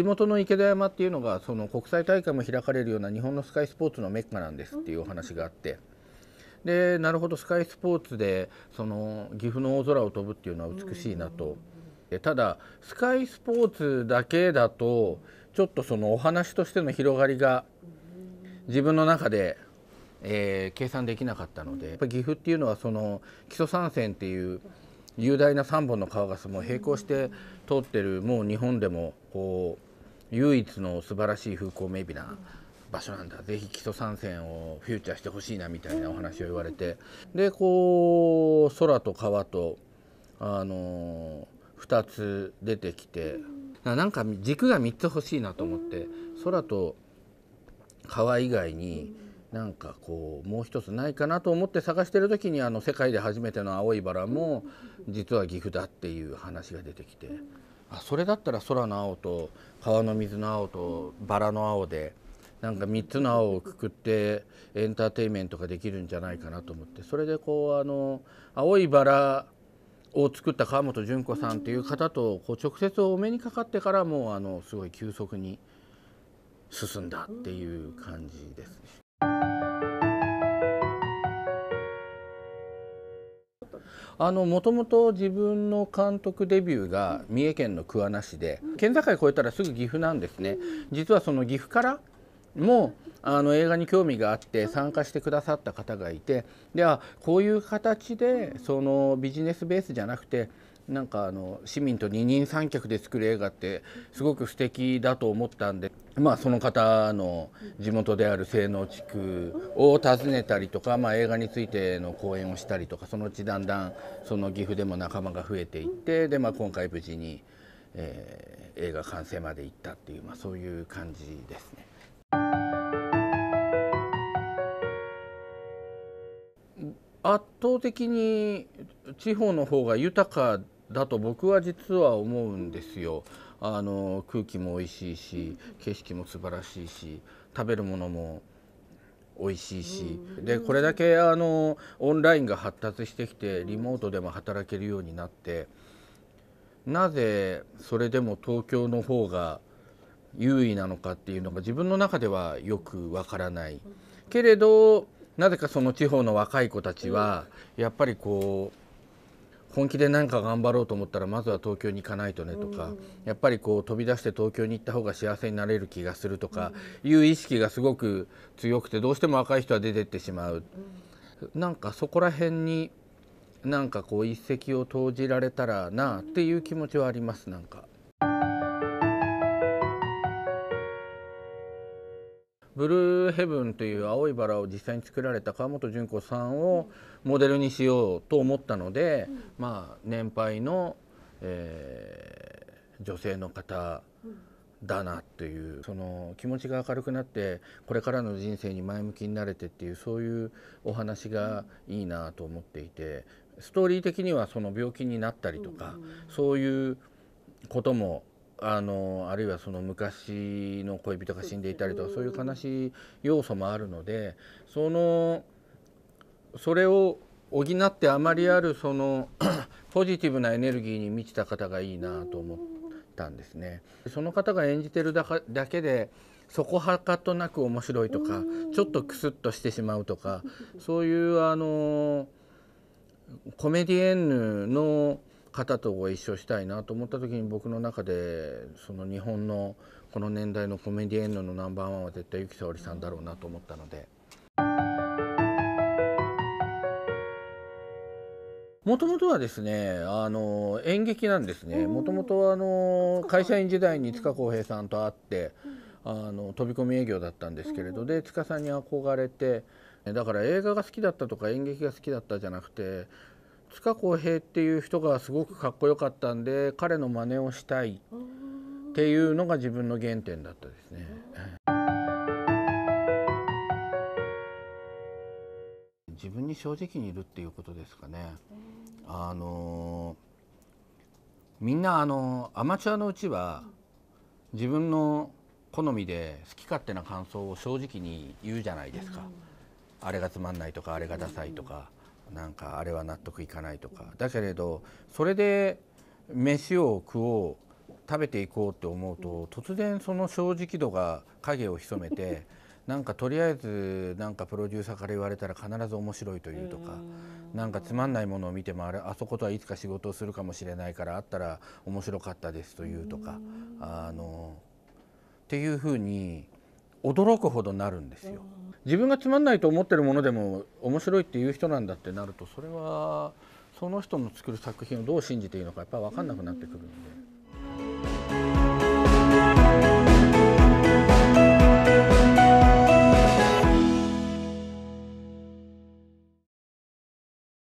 地元の池田山っていうのがその国際大会も開かれるような日本のスカイスポーツのメッカなんですっていうお話があって。でなるほどスカイスポーツでその岐阜の大空を飛ぶっていうのは美しいなと、ただスカイスポーツだけだとちょっとそのお話としての広がりが自分の中で、えー、計算できなかったのでやっぱ岐阜っていうのはその基礎山線っていう雄大な3本の川がも並行して通ってるもう日本でもこう唯一の素晴らしい風光明媚な場所なんだぜひ木曽三線をフューチャーしてほしいなみたいなお話を言われてでこう空と川とあの2つ出てきてなんか軸が3つ欲しいなと思って空と川以外になんかこうもう一つないかなと思って探してる時にあの世界で初めての青いバラも実は岐阜だっていう話が出てきて。あそれだったら空の青と川の水の青とバラの青でなんか3つの青をくくってエンターテインメントができるんじゃないかなと思ってそれでこうあの青いバラを作った川本純子さんっていう方とこう直接お目にかかってからもうあのすごい急速に進んだっていう感じですね。もともと自分の監督デビューが三重県の桑名市で県境越えたらすぐ岐阜なんですね実はその岐阜からもあの映画に興味があって参加してくださった方がいてではこういう形でそのビジネスベースじゃなくてなんかあの市民と二人三脚で作る映画ってすごく素敵だと思ったんで、まあ、その方の地元である西濃地区を訪ねたりとか、まあ、映画についての講演をしたりとかそのうちだんだんその岐阜でも仲間が増えていってで、まあ、今回無事に、えー、映画完成まで行ったっていう、まあ、そういう感じですね。圧倒的に地方の方が豊かだと僕は実は思うんですよ。あの空気も美味しいし景色も素晴らしいし食べるものも美味しいし、でこれだけあのオンラインが発達してきてリモートでも働けるようになってなぜそれでも東京の方が優位なのかっていうのが自分の中ではよくわからないけれどなぜかその地方の若い子たちはやっぱりこう本気で何か頑張ろうと思ったらまずは東京に行かないとねとか、やっぱりこう飛び出して東京に行った方が幸せになれる気がするとかいう意識がすごく強くてどうしても若い人は出てってしまう、うなんかそこら辺になんかこう一石を投じられたらなっていう気持ちはありますなんか。ブルーヘブンという青いバラを実際に作られた川本純子さんをモデルにしようと思ったので、うん、まあ年配の、えー、女性の方だなというその気持ちが明るくなってこれからの人生に前向きになれてっていうそういうお話がいいなと思っていてストーリー的にはその病気になったりとか、うん、そういうこともあのあるいはその昔の恋人が死んでいたりとかそういう悲しい要素もあるのでそのそれを補ってあまりあるその ポジティブなエネルギーに満ちた方がいいなと思ったんですね。その方が演じてるだけでそこはかとなく面白いとかちょっとクスッとしてしまうとかそういうあのコメディエンヌの方とご一緒したいなと思った時に僕の中でその日本のこの年代のコメディエンドのナンバーワンは絶対由紀さおりさんだろうなと思ったので。もともとはですねあの演劇なんですねもともとあの会社員時代に塚公平さんと会ってあの飛び込み営業だったんですけれどで塚さんに憧れてだから映画が好きだったとか演劇が好きだったじゃなくて塚浩平っていう人がすごくかっこよかったんで彼の真似をしたいっていうのが自分の原点だったですね。自分に正直にいるっていうことですかね。あのみんなあのアマチュアのうちは自分の好みで好き勝手な感想を正直に言うじゃないですか。あれがつまんないとかあれがダサいとか。なんかあれは納得いかないとかだけれどそれで飯を食おう食べていこうって思うと突然その正直度が影を潜めて なんかとりあえずなんかプロデューサーから言われたら必ず面白いというとかなんかつまんないものを見てもあれあそことはいつか仕事をするかもしれないからあったら面白かったですというとかあのっていうふうに驚くほどなるんですよ。自分がつまんないと思ってるものでも面白いっていう人なんだってなるとそれはその人の作る作品をどう信じていいのかやっぱり分かんなくなってくるんで。